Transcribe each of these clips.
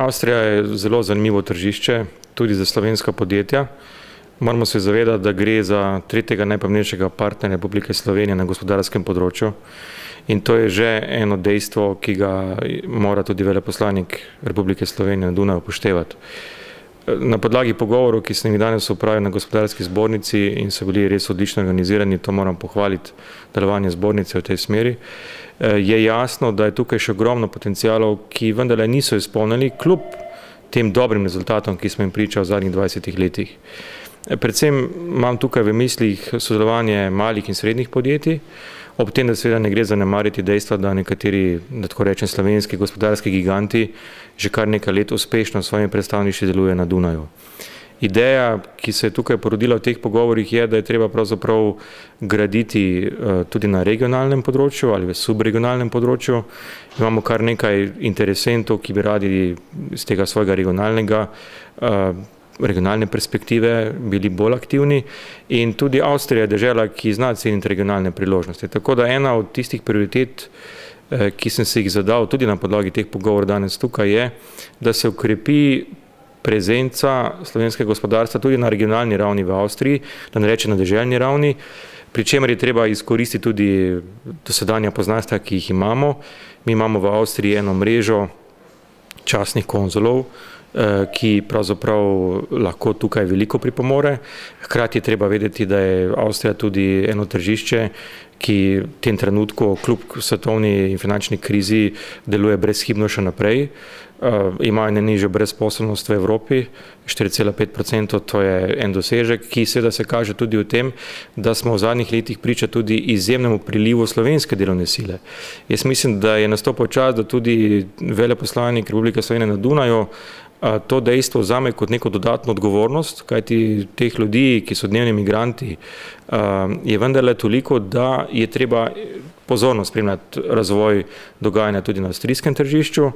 Avstrija je zelo zanimivo tržišče, tudi za slovenska podjetja. Moramo se zavedati, da gre za tretjega najpomembnejšega partnerja Republike Slovenije na gospodarskem področju. In to je že eno dejstvo, ki ga mora tudi veleposlanik Republike Slovenije na Dunaju upoštevati. Na podlagi pogovorov, ki sem jih danes upravil na gospodarski zbornici in so bili res odlično organizirani, to moram pohvaliti, delovanje zbornice v tej smeri. Eh, je jasno, da je tukaj še ogromno potencijalov, ki vendarle niso izpolnili, kljub tem dobrim rezultatom, ki smo jim pričali v zadnjih 20 letih. Eh, predvsem imam tukaj v mislih sodelovanje malih in srednjih podjetij, ob tem, da seveda ne gre zanemariti dejstva, da nekateri, da tako rečem, slovenski gospodarski giganti že kar nekaj let uspešno s svojimi predstavniki delujejo na Dunaju ideja, ki se je tukaj porodila v teh pogovorih, je, da je treba pravzaprav graditi eh, tudi na regionalnem področju ali v subregionalnem področju. Imamo kar nekaj interesentov, ki bi radi iz tega svojega regionalnega eh, regionalne perspektive bili bolj aktivni in tudi Avstrija je država, ki zna ceniti regionalne priložnosti. Tako da ena od tistih prioritet, eh, ki sem se jih zadal tudi na podlagi teh pogovorov danes tukaj je, da se ukrepi prezenca slovenskega gospodarstva tudi na regionalni ravni v Avstriji, da ne rečem na deželjni ravni, pri čemer je treba izkoristiti tudi dosedanja poznanstva, ki jih imamo. Mi imamo v Avstriji eno mrežo časnih konzolov, Eh, ki pravzaprav lahko tukaj veliko pripomore. Hkrati je treba vedeti, da je Avstrija tudi eno tržišče, ki v tem trenutku kljub svetovni in finančni krizi deluje brezhibno še naprej. Eh, Imajo najnižjo brezposobnost v Evropi, 4,5%, to je en dosežek, ki seveda se kaže tudi v tem, da smo v zadnjih letih priča tudi izjemnemu prilivu slovenske delovne sile. Jaz mislim, da je nastopil čas, da tudi veleposlanik Republike Slovenije na Dunaju to dejstvo vzame kot neko dodatno odgovornost, kajti teh ljudi, ki so dnevni imigranti, je vendarle toliko, da je treba pozorno spremljati razvoj dogajanja tudi na avstrijskem tržišču.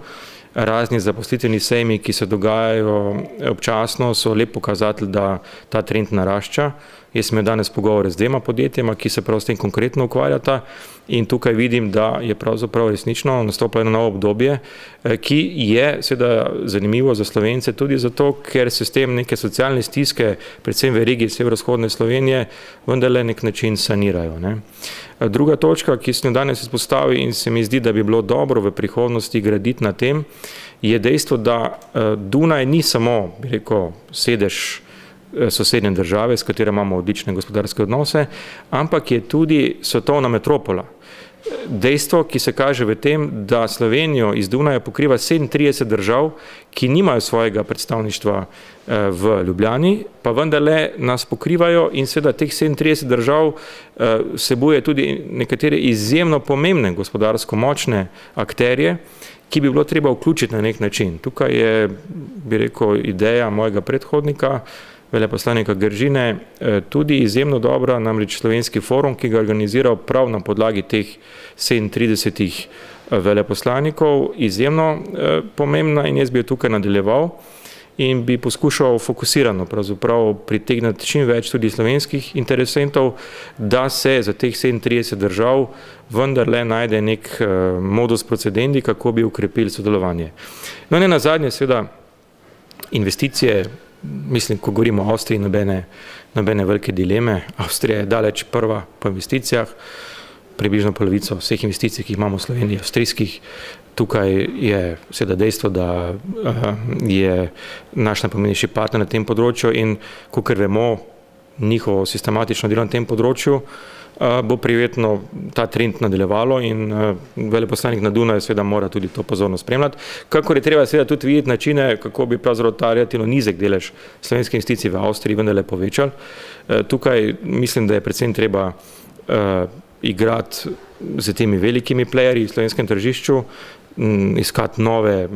Razni zaposlitveni sejmi, ki se dogajajo e, občasno, so lep pokazatelj, da ta trend narašča. Jaz sem danes pogovore z dvema podjetjema, ki se prav s tem konkretno ukvarjata in tukaj vidim, da je pravzaprav resnično nastopljeno novo obdobje, e, ki je seveda zanimivo za Slovence, tudi zato, ker se s tem neke socialne stiske, predvsem v regiji severovzhodne Slovenije, vendarle nek način sanirajo. Ne. Druga točka, ki sem jo danes izpostavil in se mi zdi, da bi bilo dobro v prihodnosti graditi na tem, je dejstvo, da eh, Dunaj ni samo, bi rekel, sedež eh, sosednje države, s katero imamo odlične gospodarske odnose, ampak je tudi svetovna metropola dejstvo, ki se kaže v tem, da Slovenijo iz Dunaja pokriva 37 držav, ki nimajo svojega predstavništva eh, v Ljubljani, pa vendarle nas pokrivajo in seveda teh 37 držav eh, vsebuje tudi nekatere izjemno pomembne gospodarsko močne akterje, ki bi bilo treba vključiti na nek način. Tukaj je, bi rekel, ideja mojega predhodnika, da veleposlanika Gržine, eh, tudi izjemno dobra, namreč slovenski forum, ki ga organizira prav na podlagi teh 37 eh, veleposlanikov, izjemno eh, pomembna in jaz bi jo tukaj nadaljeval in bi poskušal fokusirano pravzaprav pritegnati čim več tudi slovenskih interesentov, da se za teh 37 držav vendarle najde nek modus procedendi, kako bi ukrepili sodelovanje. No ne na zadnje, seveda, investicije mislim, ko govorimo o Avstriji, nobene, nobene velike dileme. Avstrija je daleč prva po investicijah, približno polovico vseh investicij, ki jih imamo v Sloveniji, avstrijskih. Tukaj je seveda dejstvo, da eh, je naš najpomembnejši partner na tem področju in, kot vemo, njihovo sistematično delo na tem področju, eh, bo prijetno ta trend nadaljevalo in eh, veleposlanik na Dunaju seveda mora tudi to pozorno spremljati. Kakor je treba seveda tudi videti načine, kako bi pravzaprav ta relativno nizek delež slovenske investicije v Avstriji vendarle povečal. Eh, tukaj mislim, da je predvsem treba igrati z temi velikimi playerji v slovenskem tržišču, Mm, iskati nove,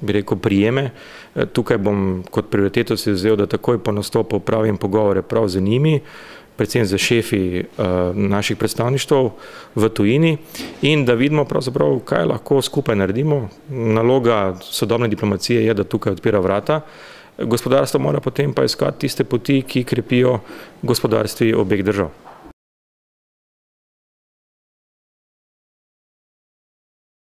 bi rekel, prijeme. E, tukaj bom kot prioriteto si vzel, da takoj po nastopu pravim pogovore prav z njimi, predvsem za šefi e, naših predstavništv v tujini in da vidimo pravzaprav, kaj lahko skupaj naredimo. Naloga sodobne diplomacije je, da tukaj odpira vrata. Gospodarstvo mora potem pa iskati tiste poti, ki krepijo gospodarstvi obeh držav.